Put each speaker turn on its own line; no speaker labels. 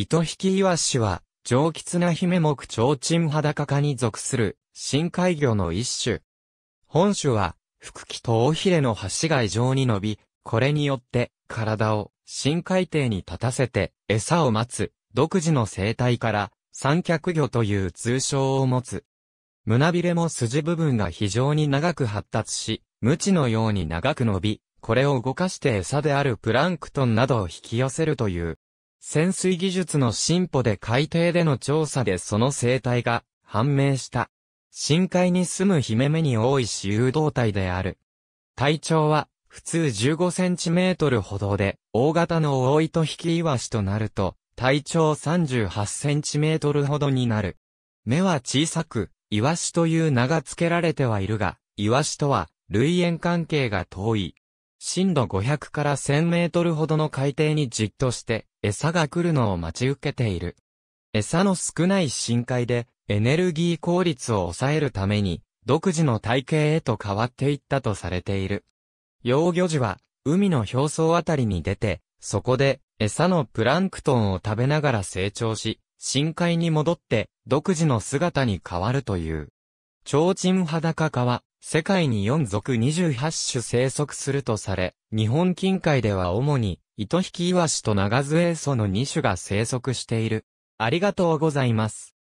糸引きイワシ
は、上吉な姫目提灯裸科に属する、深海魚の一種。本種は、腹気と尾ひれの端が異常に伸び、これによって、体を深海底に立たせて、餌を待つ、独自の生態から、三脚魚という通称を持つ。胸びれも筋部分が非常に長く発達し、無知のように長く伸び、これを動かして餌であるプランクトンなどを引き寄せるという、潜水技術の進歩で海底での調査でその生態が判明した。深海に住むヒメメに多い死有動体である。体長は普通15センチメートルほどで、大型の大糸引きイワシとなると、体長38センチメートルほどになる。目は小さく、イワシという名が付けられてはいるが、イワシとは、類縁関係が遠い。深度500から1000メートルほどの海底にじっとして、餌が来るのを待ち受けている。餌の少ない深海で、エネルギー効率を抑えるために、独自の体系へと変わっていったとされている。幼魚児は、海の表層あたりに出て、そこで、餌のプランクトンを食べながら成長し、深海に戻って、独自の姿に変わるという。超灯裸化は、世界に4族28種生息するとされ、日本近海では主に、糸引きイワシと長ズエソの2種が生息している。あり
がとうございます。